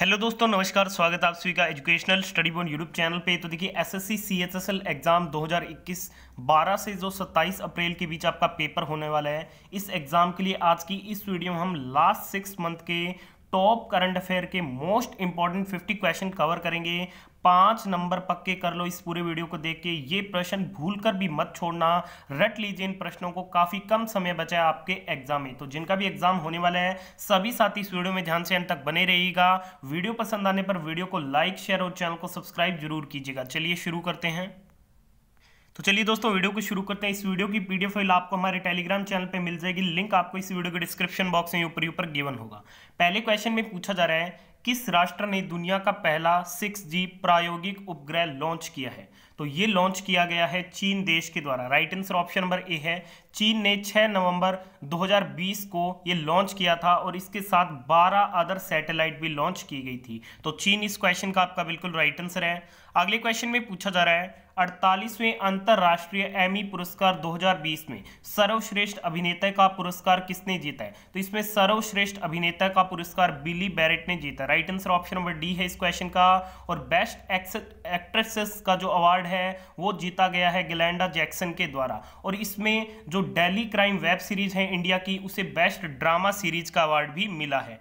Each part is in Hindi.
हेलो दोस्तों नमस्कार स्वागत आप सभी का educational study bone YouTube channel पे तो देखिए एसएससी सीएचएसएल एग्ज़ाम 2021 12 से जो 27 अप्रैल के बीच आपका पेपर होने वाला है इस एग्ज़ाम के लिए आज की इस वीडियो में हम लास्ट सिक्स मंथ के टॉप करंट अफेयर के मोस्ट इंपॉर्टेंट 50 क्वेश्चन कवर करेंगे पांच नंबर पक्के कर लो इस पूरे वीडियो को देख के ये प्रश्न भूलकर भी मत छोड़ना रट लीजिए इन प्रश्नों को काफ़ी कम समय बचा है आपके एग्जाम में तो जिनका भी एग्जाम होने वाला है सभी साथी इस वीडियो में ध्यान से अंत तक बने रहिएगा वीडियो पसंद आने पर वीडियो को लाइक शेयर और चैनल को सब्सक्राइब जरूर कीजिएगा चलिए शुरू करते हैं तो चलिए दोस्तों वीडियो को शुरू करते हैं इस वीडियो की पीडीएफ फाइल आपको हमारे टेलीग्राम चैनल पे मिल जाएगी लिंक आपको इस वीडियो के डिस्क्रिप्शन बॉक्स में ऊपर ऊपर गिवन होगा पहले क्वेश्चन में पूछा जा रहा है किस राष्ट्र ने दुनिया का पहला सिक्स जी प्रायोगिक उपग्रह लॉन्च किया है तो ये लॉन्च किया गया है चीन देश के द्वारा right answer option number A है चीन ने 6 नवंबर 2020 को ये लॉन्च किया था और इसके साथ 12 अदर सैटेलाइट भी लॉन्च की गई थी तो चीन इस क्वेश्चन का आपका बिल्कुल राइट आंसर है अगले क्वेश्चन में पूछा जा रहा है अड़तालीसवें अंतर्राष्ट्रीय एमी पुरस्कार 2020 में सर्वश्रेष्ठ अभिनेता का पुरस्कार किसने जीता है तो इसमें सर्वश्रेष्ठ अभिनेता का पुरस्कार बिली बैरेट ने जीता right answer option number D है इस क्वेश्चन का और बेस्ट एक्ट्रेसेस का जो अवार्ड है वो जीता गया है गिलैंडा जैक्सन के द्वारा और इसमें जो डेली क्राइम वेब सीरीज है इंडिया की उसे बेस्ट ड्रामा सीरीज का अवार्ड भी मिला है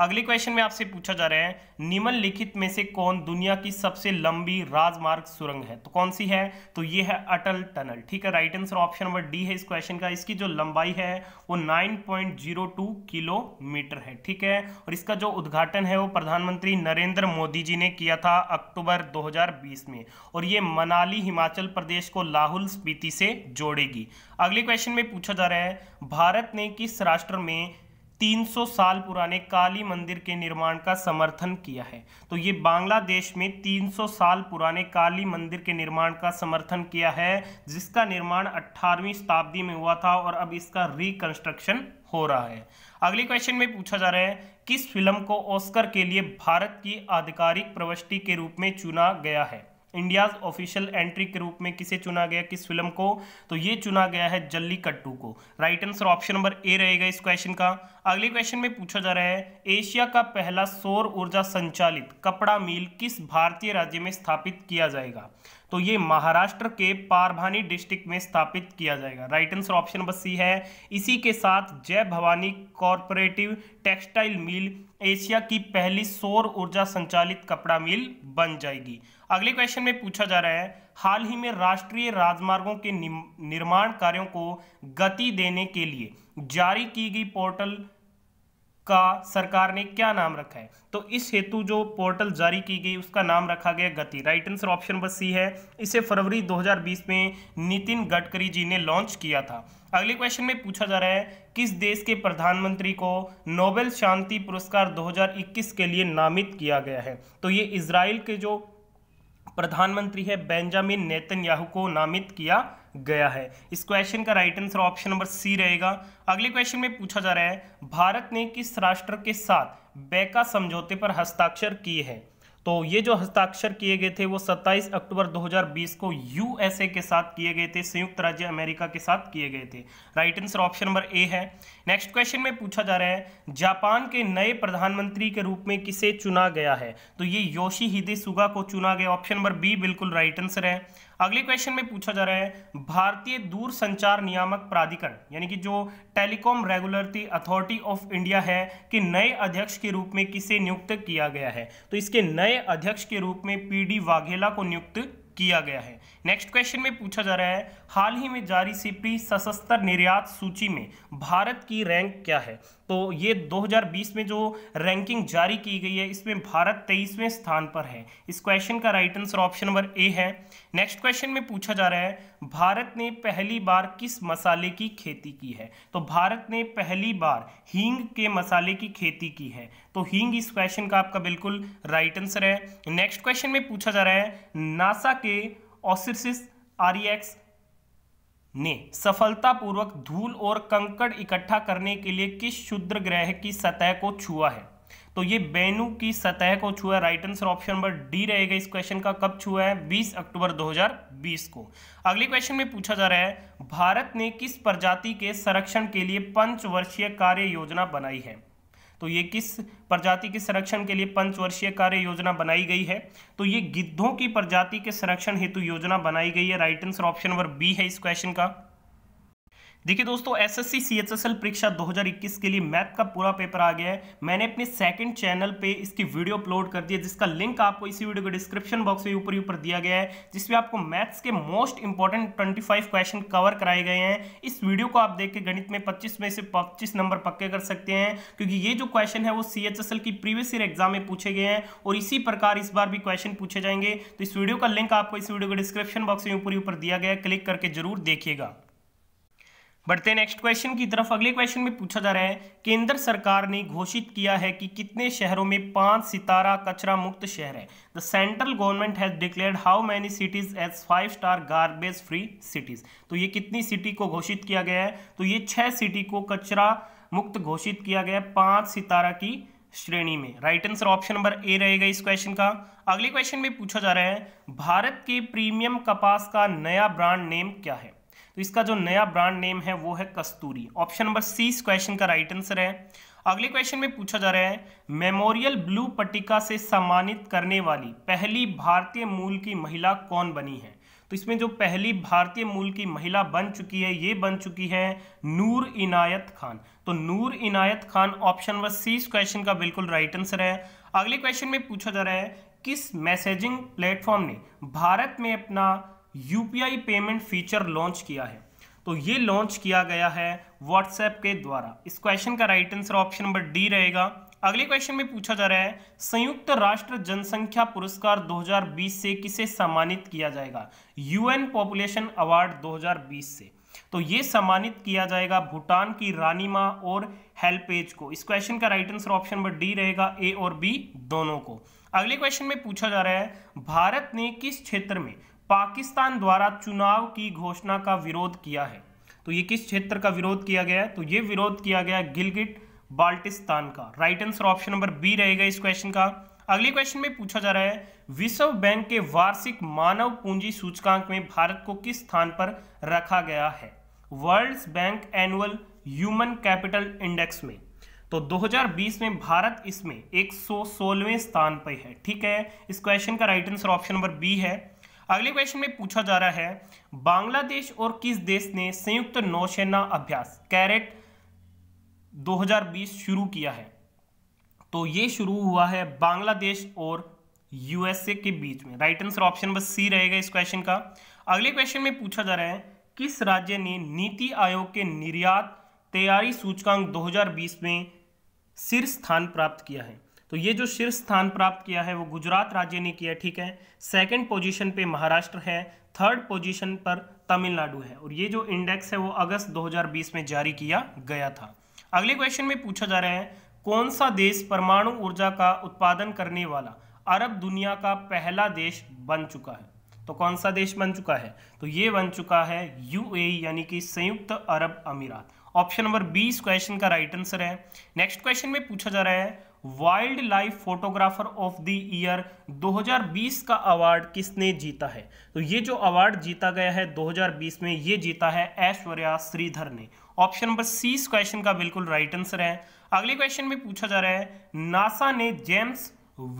अगले क्वेश्चन में आपसे पूछा जा रहा है निम्नलिखित में से कौन दुनिया की सबसे लंबी राजमार्ग सुरंग है तो कौन सी है तो ये है अटल टनल ठीक है right answer option number D है इस क्वेश्चन का इसकी जो लंबाई है वो 9.02 किलोमीटर है ठीक है और इसका जो उद्घाटन है वो प्रधानमंत्री नरेंद्र मोदी जी ने किया था अक्टूबर दो में और ये मनाली हिमाचल प्रदेश को लाहुल स्पीति से जोड़ेगी अगले क्वेश्चन में पूछा जा रहा है भारत ने किस राष्ट्र में 300 साल पुराने काली मंदिर के निर्माण का समर्थन किया है तो ये बांग्लादेश में 300 साल पुराने काली मंदिर के निर्माण का समर्थन किया है जिसका निर्माण 18वीं शताब्दी में हुआ था और अब इसका रिकंस्ट्रक्शन हो रहा है अगले क्वेश्चन में पूछा जा रहा है किस फिल्म को ऑस्कर के लिए भारत की आधिकारिक प्रविष्टि के रूप में चुना गया है इंडियाज ऑफिशियल एंट्री के रूप में किसे चुना गया किस फिल्म को तो ये चुना गया है कट्टू को right answer option number A रहेगा इस क्वेश्चन का अगले क्वेश्चन में पूछा जा रहा है एशिया का पहला सौर ऊर्जा संचालित कपड़ा मिल किस भारतीय राज्य में स्थापित किया जाएगा तो ये महाराष्ट्र के पारभानी डिस्ट्रिक्ट में स्थापित किया जाएगा right answer option number C है इसी के साथ Jai Bhavani cooperative textile mill Asia की पहली सौर ऊर्जा संचालित कपड़ा मिल बन जाएगी अगले क्वेश्चन में पूछा जा रहा है हाल ही में राष्ट्रीय राजमार्गों के निर्माण कार्यों को गति देने के लिए जारी की गई पोर्टल का सरकार ने क्या नाम रखा है तो इस हेतु जो पोर्टल जारी की गई उसका नाम रखा गया गति राइट आंसर ऑप्शन बस सी है इसे फरवरी 2020 में नितिन गडकरी जी ने लॉन्च किया था अगले क्वेश्चन में पूछा जा रहा है किस देश के प्रधानमंत्री को नोबेल शांति पुरस्कार 2021 के लिए नामित किया गया है तो ये इसराइल के जो प्रधानमंत्री है बेंजामिन नेतन्याहू को नामित किया गया है इस क्वेश्चन का right answer option number C रहेगा अगले क्वेश्चन में पूछा जा रहा है भारत ने किस राष्ट्र के साथ बैका समझौते पर हस्ताक्षर किए हैं तो ये जो हस्ताक्षर किए गए थे वो 27 अक्टूबर 2020 को यूएसए के साथ किए गए थे संयुक्त राज्य अमेरिका के साथ किए गए थे right answer option number A है नेक्स्ट क्वेश्चन में पूछा जा रहा है जापान के नए प्रधानमंत्री के रूप में किसे चुना गया है तो ये योशी हिदे सुगा को चुना गया ऑप्शन नंबर बी बिल्कुल राइट आंसर है अगले क्वेश्चन में पूछा जा रहा है भारतीय दूर संचार नियामक प्राधिकरण यानी कि जो telecom regulatory authority of India है कि नए अध्यक्ष के रूप में किसे नियुक्त किया गया है तो इसके नए अध्यक्ष के रूप में पीडी वाघेला को नियुक्त किया गया है नेक्स्ट क्वेश्चन में पूछा जा रहा है हाल ही में जारी सिप्री सशस्त्र निर्यात सूची में भारत की रैंक क्या है तो ये 2020 में जो रैंकिंग जारी की गई है इसमें भारत तेईसवें स्थान पर है इस क्वेश्चन का right answer option number A है नेक्स्ट क्वेश्चन में पूछा जा रहा है भारत ने पहली बार किस मसाले की खेती की है तो भारत ने पहली बार हींग के मसाले की खेती की है तो हींग इस क्वेश्चन का आपका बिल्कुल राइट आंसर है नेक्स्ट क्वेश्चन में पूछा जा रहा है नासा के ऑसिस आरियक्स ने सफलतापूर्वक धूल और कंकड़ इकट्ठा करने के लिए किस क्षुद्र ग्रह की सतह को छुआ है तो ये बेनू की सतह को छुआ right answer option number D रहेगा इस क्वेश्चन का कब छुआ है 20 अक्टूबर 2020 को अगले क्वेश्चन में पूछा जा रहा है भारत ने किस प्रजाति के संरक्षण के लिए पंचवर्षीय कार्य योजना बनाई है तो ये किस प्रजाति के संरक्षण के लिए पंचवर्षीय कार्य योजना बनाई गई है तो ये गिद्धों की प्रजाति के संरक्षण हेतु योजना बनाई गई है right answer option number B है इस क्वेश्चन का देखिए दोस्तों एसएससी सीएचएसएल परीक्षा 2021 के लिए मैथ का पूरा पेपर आ गया है मैंने अपने सेकंड चैनल पे इसकी वीडियो अपलोड कर दी है जिसका लिंक आपको इसी वीडियो के डिस्क्रिप्शन बॉक्स में ऊपर ऊपर दिया गया है जिसमें आपको मैथ्स के मोस्ट इंपॉर्टेंट 25 क्वेश्चन कवर कराए गए हैं इस वीडियो को आप देख के गणित में पच्चीस में से पच्चीस नंबर पक्के कर सकते हैं क्योंकि ये जो क्वेश्चन है वो सी की प्रीवियस ईयर एग्जाम में पूछे गए हैं और इसी प्रकार इस बार भी क्वेश्चन पूछे जाएंगे तो इस वीडियो का लिंक आपको इस वीडियो के डिस्क्रिप्शन बॉक्स में ऊपर ऊपर दिया गया है क्लिक करके जरूर देखिएगा बढ़ते नेक्स्ट क्वेश्चन की तरफ अगले क्वेश्चन में पूछा जा रहा है केंद्र सरकार ने घोषित किया है कि कितने शहरों में पांच सितारा कचरा मुक्त शहर है the central government has declared how many cities as five star garbage free cities तो ये कितनी सिटी को घोषित किया गया है तो ये छह सिटी को कचरा मुक्त घोषित किया गया है पांच सितारा की श्रेणी में right answer option number A रहेगा इस क्वेश्चन का अगले क्वेश्चन में पूछा जा रहा है भारत के प्रीमियम कपास का नया ब्रांड नेम क्या है तो इसका जो नया ब्रांड नेम है वो है कस्तूरी ऑप्शन नंबर सी इस क्वेश्चन का राइट आंसर है अगले क्वेश्चन में पूछा जा रहा है मेमोरियल ब्लू पट्टिका से सम्मानित करने वाली पहली भारतीय मूल की महिला कौन बनी है तो इसमें जो पहली भारतीय मूल की महिला बन चुकी है ये बन चुकी है नूर इनायत खान तो Noor Inayat Khan option number C इस क्वेश्चन का बिल्कुल राइट आंसर है अगले क्वेश्चन में पूछा जा रहा है किस मैसेजिंग प्लेटफॉर्म ने भारत में अपना यूपीआई पेमेंट फीचर लॉन्च किया है तो ये लॉन्च किया गया है व्हाट्सएप के द्वारा इस क्वेश्चन का right answer option number D रहेगा अगले क्वेश्चन में पूछा जा रहा है संयुक्त राष्ट्र जनसंख्या पुरस्कार 2020 से किसे सम्मानित किया जाएगा यूएन पॉपुलेशन अवार्ड 2020 से तो ये सम्मानित किया जाएगा भूटान की रानी माँ और हेल्पेज को इस क्वेश्चन का right answer option number D रहेगा ए और बी दोनों को अगले क्वेश्चन में पूछा जा रहा है भारत ने किस क्षेत्र में पाकिस्तान द्वारा चुनाव की घोषणा का विरोध किया है तो ये किस क्षेत्र का विरोध किया गया है तो ये विरोध किया गया गिलगिट बाल्टिस्तान का right answer option number B रहेगा इस क्वेश्चन का अगले क्वेश्चन में पूछा जा रहा है विश्व बैंक के वार्षिक मानव पूंजी सूचकांक में भारत को किस स्थान पर रखा गया है World Bank annual human capital index में तो 2020 में भारत इसमें एक स्थान पर है ठीक है इस क्वेश्चन का right answer option number B है अगले क्वेश्चन में पूछा जा रहा है बांग्लादेश और किस देश ने संयुक्त नौसेना अभ्यास कैरेट 2020 शुरू किया है तो यह शुरू हुआ है बांग्लादेश और यूएसए के बीच में राइट आंसर ऑप्शन बस सी रहेगा इस क्वेश्चन का अगले क्वेश्चन में पूछा जा रहा है किस राज्य ने नीति आयोग के निर्यात तैयारी सूचकांक 2020 में शीर्ष स्थान प्राप्त किया है तो ये जो शीर्ष स्थान प्राप्त किया है वो गुजरात राज्य ने किया ठीक है सेकंड पोजीशन पे महाराष्ट्र है थर्ड पोजीशन पर तमिलनाडु है और ये जो इंडेक्स है वो अगस्त 2020 में जारी किया गया था अगले क्वेश्चन में पूछा जा रहा है कौन सा देश परमाणु ऊर्जा का उत्पादन करने वाला अरब दुनिया का पहला देश बन चुका है तो कौन सा देश बन चुका है तो ये बन चुका है यू e, यानी कि संयुक्त अरब अमीरात ऑप्शन नंबर बीस क्वेश्चन का राइट आंसर है नेक्स्ट क्वेश्चन में पूछा जा रहा है wildlife photographer of the year 2020 का अवार्ड किसने जीता है तो ये जो अवार्ड जीता गया है 2020 में ये जीता है ऐश्वर्या श्रीधर ने ऑप्शन नंबर सी इस क्वेश्चन का बिल्कुल राइट आंसर है अगले क्वेश्चन में पूछा जा रहा है नासा ने जेम्स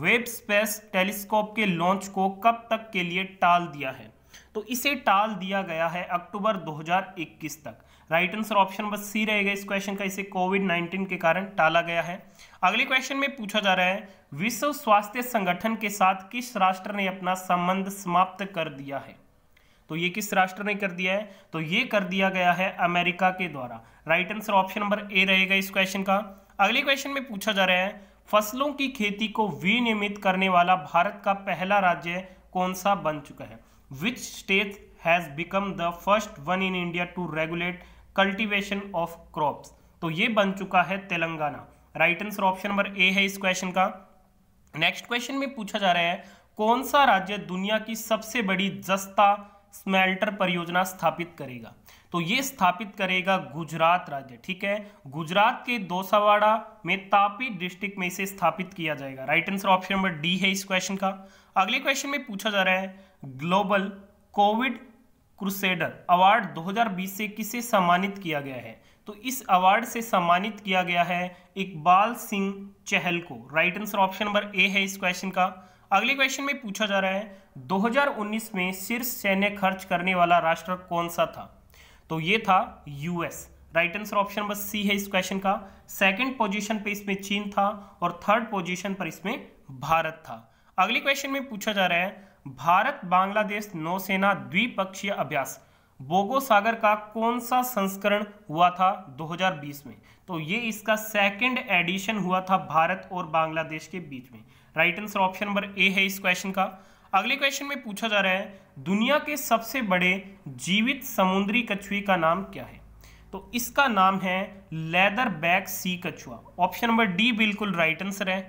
वेब स्पेस टेलीस्कोप के लॉन्च को कब तक के लिए टाल दिया है तो इसे टाल दिया गया है अक्टूबर 2021 तक राइट आंसर ऑप्शन बस सी रहेगा इस क्वेश्चन का इसे कोविड 19 के कारण टाला गया है अगले क्वेश्चन में पूछा जा रहा है विश्व स्वास्थ्य संगठन के साथ किस राष्ट्र ने अपना संबंध समाप्त कर दिया है तो ये किस राष्ट्र ने कर दिया है तो ये कर दिया गया है अमेरिका के द्वारा right answer option number A रहेगा इस क्वेश्चन का अगले क्वेश्चन में पूछा जा रहा है फसलों की खेती को विनियमित करने वाला भारत का पहला राज्य कौन सा बन चुका है which state has become the first one in India to regulate cultivation of crops तो ये बन चुका है Telangana right answer option number A है इस क्वेश्चन का नेक्स्ट क्वेश्चन में पूछा जा रहा है कौन सा राज्य दुनिया की सबसे बड़ी जस्ता स्मेल्टर परियोजना स्थापित करेगा तो ये स्थापित करेगा गुजरात राज्य ठीक है गुजरात के दोसावाड़ा में तापी डिस्ट्रिक्ट में इसे स्थापित किया जाएगा right answer option number D है इस क्वेश्चन का अगले क्वेश्चन में पूछा जा रहा है ग्लोबल कोविड क्रुसेडर अवार्ड 2020 से किसे सम्मानित किया गया है तो इस अवार्ड से सम्मानित किया गया है इकबाल सिंह चहल को right answer option number A है इस क्वेश्चन का अगले क्वेश्चन में पूछा जा रहा है 2019 में शीर्ष सैन्य खर्च करने वाला राष्ट्र कौन सा था तो ये था US right answer option number C है इस क्वेश्चन का सेकंड पोजीशन पे इसमें चीन था और थर्ड पोजीशन पर इसमें भारत था अगले क्वेश्चन में पूछा जा रहा है भारत बांग्लादेश नौसेना द्विपक्षीय अभ्यास बोगो सागर का कौन सा संस्करण हुआ था 2020 में तो ये इसका सेकंड एडिशन हुआ था भारत और बांग्लादेश के बीच में right answer option number A है इस क्वेश्चन का अगले क्वेश्चन में पूछा जा रहा है दुनिया के सबसे बड़े जीवित समुद्री कछुए का नाम क्या है तो इसका नाम है लेदर बैग सी कछुआ ऑप्शन नंबर डी बिल्कुल राइट आंसर है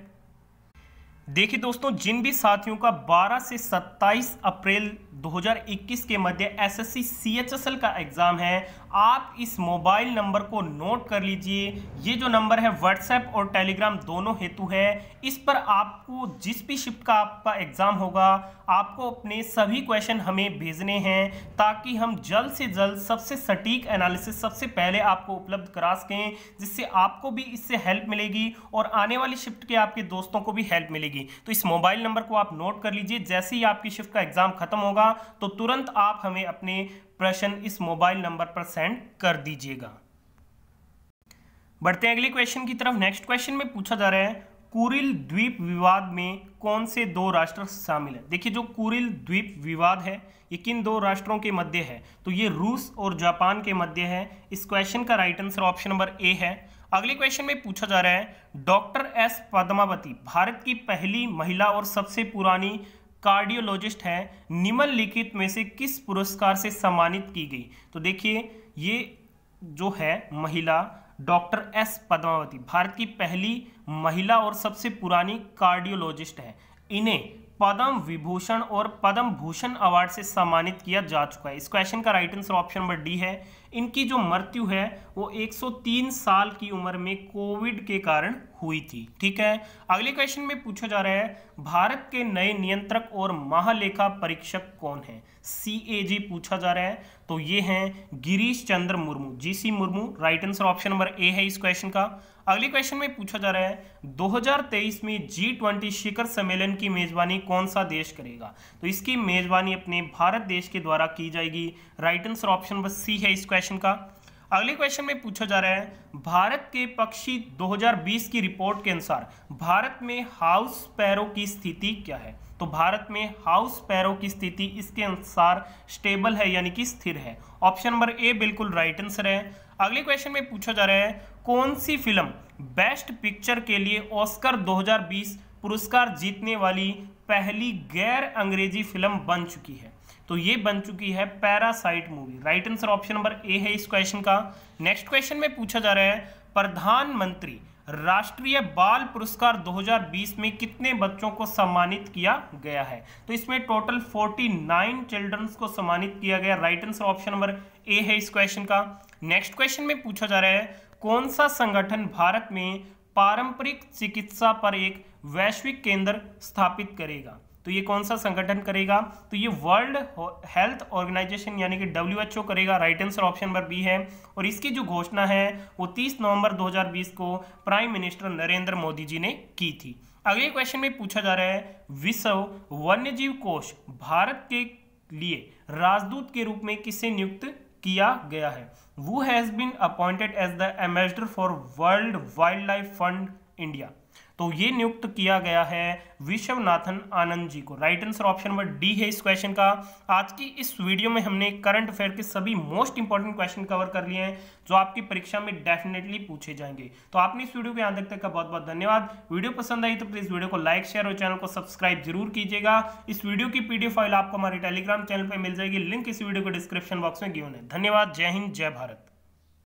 देखिए दोस्तों जिन भी साथियों का 12 से 27 अप्रैल 2021 के मध्य एसएससी सीएचएसएल का एग्ज़ाम है आप इस मोबाइल नंबर को नोट कर लीजिए ये जो नंबर है व्हाट्सएप और टेलीग्राम दोनों हेतु है इस पर आपको जिस भी शिफ्ट का आपका एग्ज़ाम होगा आपको अपने सभी क्वेश्चन हमें भेजने हैं ताकि हम जल्द से जल्द सबसे सटीक एनालिसिस सबसे पहले आपको उपलब्ध करा सकें जिससे आपको भी इससे हेल्प मिलेगी और आने वाली शिफ्ट के आपके दोस्तों को भी हेल्प मिलेगी तो इस मोबाइल नंबर को आप नोट कर लीजिए जैसे ही आपकी शिफ्ट का एग्ज़ाम खत्म होगा होगा तो तुरंत आप हमें अपने प्रश्न इस मोबाइल नंबर पर सेंड कर दीजिएगा बढ़ते हैं अगले क्वेश्चन की तरफ नेक्स्ट क्वेश्चन में पूछा जा रहा है कुरिल द्वीप विवाद में कौन से दो राष्ट्र शामिल है देखिए जो कुरिल द्वीप विवाद है ये किन दो राष्ट्रों के मध्य है तो ये रूस और जापान के मध्य है इस क्वेश्चन का right answer option number A है अगले क्वेश्चन में पूछा जा रहा है डॉक्टर एस पद्मावती भारत की पहली महिला और सबसे पुरानी कार्डियोलॉजिस्ट हैं निम्नलिखित में से किस पुरस्कार से सम्मानित की गई तो देखिए ये जो है महिला डॉक्टर एस पद्मावती भारत की पहली महिला और सबसे पुरानी कार्डियोलॉजिस्ट है इन्हें पद्म विभूषण और पद्म भूषण अवार्ड से सम्मानित किया जा चुका है इस क्वेश्चन का right answer option number D है इनकी जो मृत्यु है वो 103 साल की उम्र में कोविड के कारण हुई थी ठीक है अगले क्वेश्चन में पूछा जा रहा है भारत के नए नियंत्रक और महालेखा परीक्षक कौन है सी पूछा जा रहा है तो ये हैं Girish Chandra Murmu ji C Murmu right answer option number A है इस क्वेश्चन का अगले क्वेश्चन में पूछा जा रहा है 2023 में जी ट्वेंटी शिखर सम्मेलन की मेजबानी कौन सा देश करेगा तो इसकी मेजबानी अपने भारत देश के द्वारा की जाएगी राइट आंसर ऑप्शन बस सी है इस क्वेश्चन का अगले क्वेश्चन में पूछा जा रहा है भारत के पक्षी 2020 की रिपोर्ट के अनुसार भारत में हाउस पैरों की स्थिति क्या है तो भारत में हाउस पैरो की स्थिति इसके अनुसार स्टेबल है यानी कि स्थिर है ऑप्शन नंबर ए बिल्कुल राइट आंसर है अगले क्वेश्चन में पूछा जा रहा है कौन सी फिल्म बेस्ट पिक्चर के लिए ऑस्कर 2020 पुरस्कार जीतने वाली पहली गैर अंग्रेजी फिल्म बन चुकी है तो ये बन चुकी है Parasite movie right answer option number A है इस क्वेश्चन का नेक्स्ट क्वेश्चन में पूछा जा रहा है प्रधानमंत्री राष्ट्रीय बाल पुरस्कार 2020 में कितने बच्चों को सम्मानित किया गया है तो इसमें टोटल 49 चिल्ड्रंस को सम्मानित किया गया right answer option number A है इस क्वेश्चन का नेक्स्ट क्वेश्चन में पूछा जा रहा है कौन सा संगठन भारत में पारंपरिक चिकित्सा पर एक वैश्विक केंद्र स्थापित करेगा तो ये कौन सा संगठन करेगा तो ये वर्ल्ड हेल्थ ऑर्गेनाइजेशन यानी कि डब्ल्यू करेगा right answer option number B है और इसकी जो घोषणा है वो 30 नवंबर 2020 को प्राइम मिनिस्टर नरेंद्र मोदी जी ने की थी अगले क्वेश्चन में पूछा जा रहा है विश्व वन्यजीव कोष भारत के लिए राजदूत के रूप में किसे नियुक्त किया गया है वो has been appointed as the ambassador for World Wildlife Fund India तो ये नियुक्त किया गया है विश्वनाथन आनंद जी को right answer option number D है इस क्वेश्चन का आज की इस वीडियो में हमने करंट अफेयर के सभी मोस्ट इंपॉर्टेंट क्वेश्चन कवर कर लिए हैं जो आपकी परीक्षा में डेफिनेटली पूछे जाएंगे तो आपने इस वीडियो के यहाँ तक का बहुत बहुत धन्यवाद वीडियो पसंद आई तो प्लीज़ वीडियो को लाइक शेयर और चैनल को सब्सक्राइब जरूर कीजिएगा इस वीडियो की पी फाइल आपको हमारे टेलीग्राम चैनल पर मिल जाएगी लिंक इस वीडियो को डिस्क्रिप्शन बॉक्स में गिवन है धन्यवाद जय हिंद जय भारत